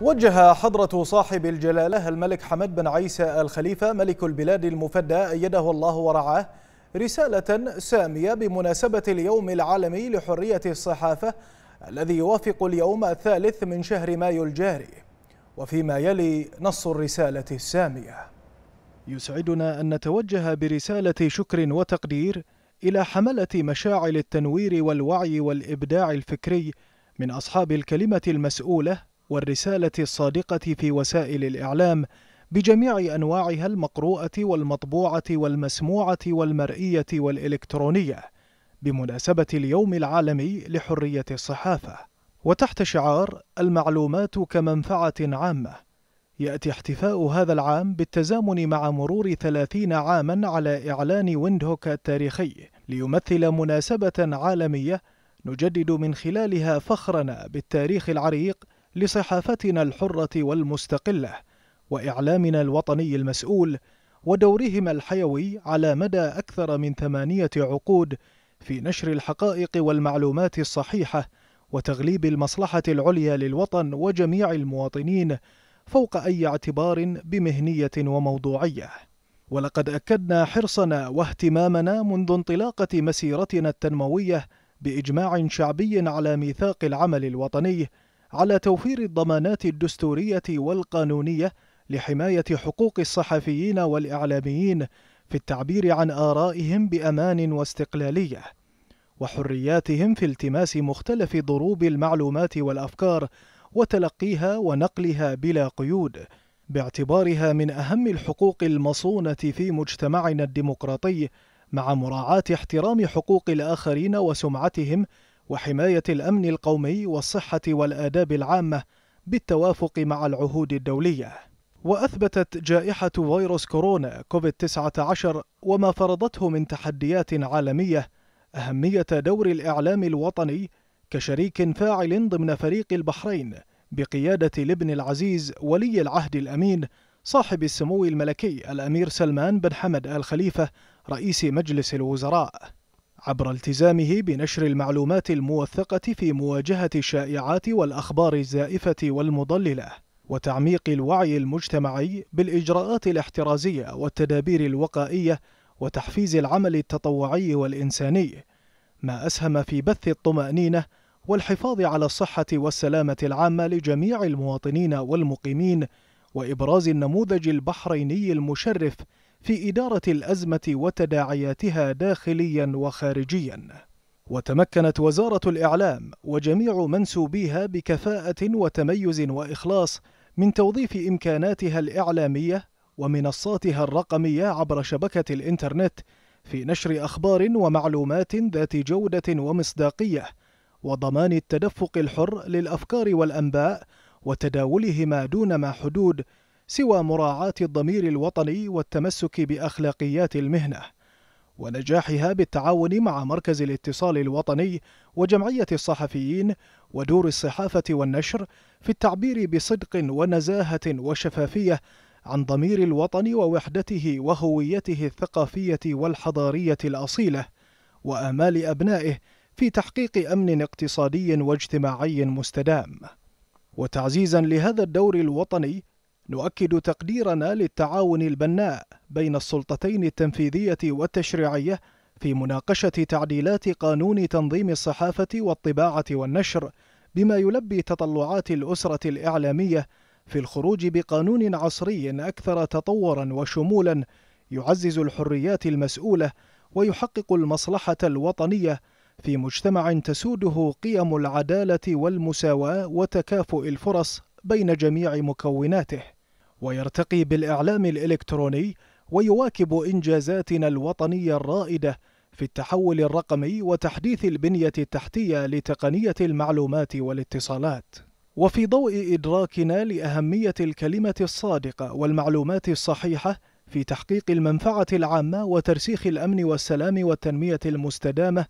وجه حضرة صاحب الجلالة الملك حمد بن عيسى الخليفة ملك البلاد المفدى أيده الله ورعاه رسالة سامية بمناسبة اليوم العالمي لحرية الصحافة الذي يوافق اليوم الثالث من شهر مايو الجاري وفيما يلي نص الرسالة السامية يسعدنا أن نتوجه برسالة شكر وتقدير إلى حملة مشاعل التنوير والوعي والإبداع الفكري من أصحاب الكلمة المسؤولة والرسالة الصادقة في وسائل الإعلام بجميع أنواعها المقروءة والمطبوعة والمسموعة والمرئية والإلكترونية بمناسبة اليوم العالمي لحرية الصحافة وتحت شعار المعلومات كمنفعة عامة يأتي احتفاء هذا العام بالتزامن مع مرور ثلاثين عاما على إعلان ويندهوك التاريخي ليمثل مناسبة عالمية نجدد من خلالها فخرنا بالتاريخ العريق لصحافتنا الحرة والمستقلة وإعلامنا الوطني المسؤول ودورهما الحيوي على مدى أكثر من ثمانية عقود في نشر الحقائق والمعلومات الصحيحة وتغليب المصلحة العليا للوطن وجميع المواطنين فوق أي اعتبار بمهنية وموضوعية ولقد أكدنا حرصنا واهتمامنا منذ انطلاقة مسيرتنا التنموية بإجماع شعبي على ميثاق العمل الوطني على توفير الضمانات الدستورية والقانونية لحماية حقوق الصحفيين والإعلاميين في التعبير عن آرائهم بأمان واستقلالية، وحرياتهم في التماس مختلف ضروب المعلومات والأفكار وتلقيها ونقلها بلا قيود، باعتبارها من أهم الحقوق المصونة في مجتمعنا الديمقراطي، مع مراعاة احترام حقوق الآخرين وسمعتهم وحماية الأمن القومي والصحة والآداب العامة بالتوافق مع العهود الدولية وأثبتت جائحة فيروس كورونا كوفيد-19 وما فرضته من تحديات عالمية أهمية دور الإعلام الوطني كشريك فاعل ضمن فريق البحرين بقيادة الابن العزيز ولي العهد الأمين صاحب السمو الملكي الأمير سلمان بن حمد آل خليفة رئيس مجلس الوزراء عبر التزامه بنشر المعلومات الموثقة في مواجهة الشائعات والأخبار الزائفة والمضللة وتعميق الوعي المجتمعي بالإجراءات الاحترازية والتدابير الوقائية وتحفيز العمل التطوعي والإنساني ما أسهم في بث الطمأنينة والحفاظ على الصحة والسلامة العامة لجميع المواطنين والمقيمين وإبراز النموذج البحريني المشرف في إدارة الأزمة وتداعياتها داخليا وخارجيا وتمكنت وزارة الإعلام وجميع منسوبيها بكفاءة وتميز وإخلاص من توظيف إمكاناتها الإعلامية ومنصاتها الرقمية عبر شبكة الإنترنت في نشر أخبار ومعلومات ذات جودة ومصداقية وضمان التدفق الحر للأفكار والأنباء وتداولهما دون ما حدود سوى مراعاة الضمير الوطني والتمسك بأخلاقيات المهنة ونجاحها بالتعاون مع مركز الاتصال الوطني وجمعية الصحفيين ودور الصحافة والنشر في التعبير بصدق ونزاهة وشفافية عن ضمير الوطن ووحدته وهويته الثقافية والحضارية الأصيلة وآمال أبنائه في تحقيق أمن اقتصادي واجتماعي مستدام وتعزيزا لهذا الدور الوطني نؤكد تقديرنا للتعاون البناء بين السلطتين التنفيذية والتشريعية في مناقشة تعديلات قانون تنظيم الصحافة والطباعة والنشر بما يلبي تطلعات الأسرة الإعلامية في الخروج بقانون عصري أكثر تطورا وشمولا يعزز الحريات المسؤولة ويحقق المصلحة الوطنية في مجتمع تسوده قيم العدالة والمساواة وتكافؤ الفرص بين جميع مكوناته ويرتقي بالإعلام الإلكتروني ويواكب إنجازاتنا الوطنية الرائدة في التحول الرقمي وتحديث البنية التحتية لتقنية المعلومات والاتصالات. وفي ضوء إدراكنا لأهمية الكلمة الصادقة والمعلومات الصحيحة في تحقيق المنفعة العامة وترسيخ الأمن والسلام والتنمية المستدامة،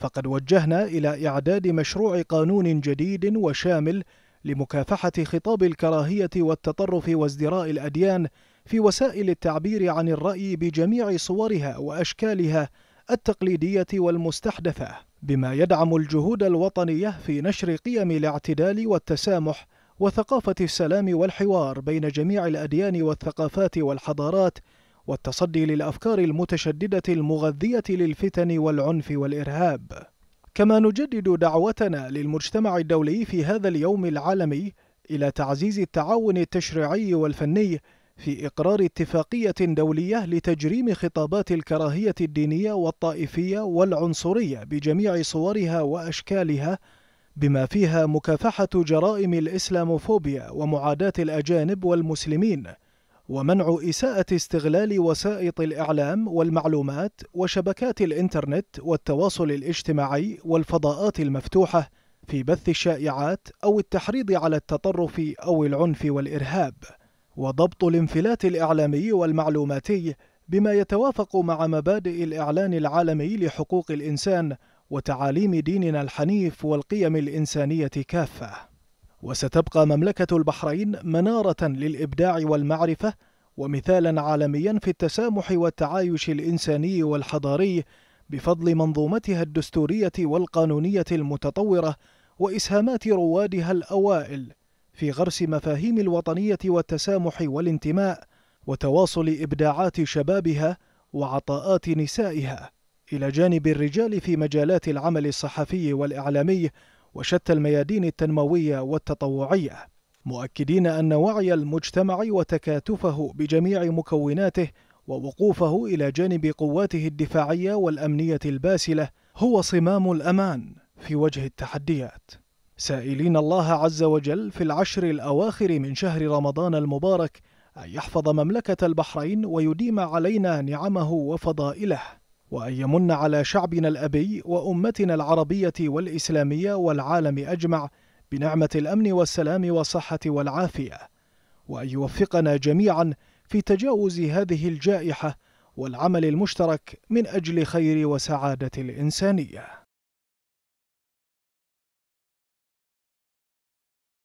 فقد وجهنا إلى إعداد مشروع قانون جديد وشامل لمكافحة خطاب الكراهية والتطرف وازدراء الأديان في وسائل التعبير عن الرأي بجميع صورها وأشكالها التقليدية والمستحدثة، بما يدعم الجهود الوطنية في نشر قيم الاعتدال والتسامح وثقافة السلام والحوار بين جميع الأديان والثقافات والحضارات، والتصدي للأفكار المتشددة المغذية للفتن والعنف والإرهاب. كما نجدد دعوتنا للمجتمع الدولي في هذا اليوم العالمي إلى تعزيز التعاون التشريعي والفني في إقرار اتفاقية دولية لتجريم خطابات الكراهية الدينية والطائفية والعنصرية بجميع صورها وأشكالها بما فيها مكافحة جرائم الإسلاموفوبيا ومعاداة الأجانب والمسلمين ومنع إساءة استغلال وسائط الإعلام والمعلومات وشبكات الإنترنت والتواصل الاجتماعي والفضاءات المفتوحة في بث الشائعات أو التحريض على التطرف أو العنف والإرهاب، وضبط الانفلات الإعلامي والمعلوماتي بما يتوافق مع مبادئ الإعلان العالمي لحقوق الإنسان وتعاليم ديننا الحنيف والقيم الإنسانية كافة. وستبقى مملكة البحرين منارة للإبداع والمعرفة ومثالا عالميا في التسامح والتعايش الإنساني والحضاري بفضل منظومتها الدستورية والقانونية المتطورة وإسهامات روادها الأوائل في غرس مفاهيم الوطنية والتسامح والانتماء وتواصل إبداعات شبابها وعطاءات نسائها إلى جانب الرجال في مجالات العمل الصحفي والإعلامي وشتى الميادين التنموية والتطوعية مؤكدين أن وعي المجتمع وتكاتفه بجميع مكوناته ووقوفه إلى جانب قواته الدفاعية والأمنية الباسلة هو صمام الأمان في وجه التحديات سائلين الله عز وجل في العشر الأواخر من شهر رمضان المبارك أن يحفظ مملكة البحرين ويديم علينا نعمه وفضائله وأن يمن على شعبنا الأبي وأمتنا العربية والإسلامية والعالم أجمع بنعمة الأمن والسلام والصحة والعافية وأن يوفقنا جميعا في تجاوز هذه الجائحة والعمل المشترك من أجل خير وسعادة الإنسانية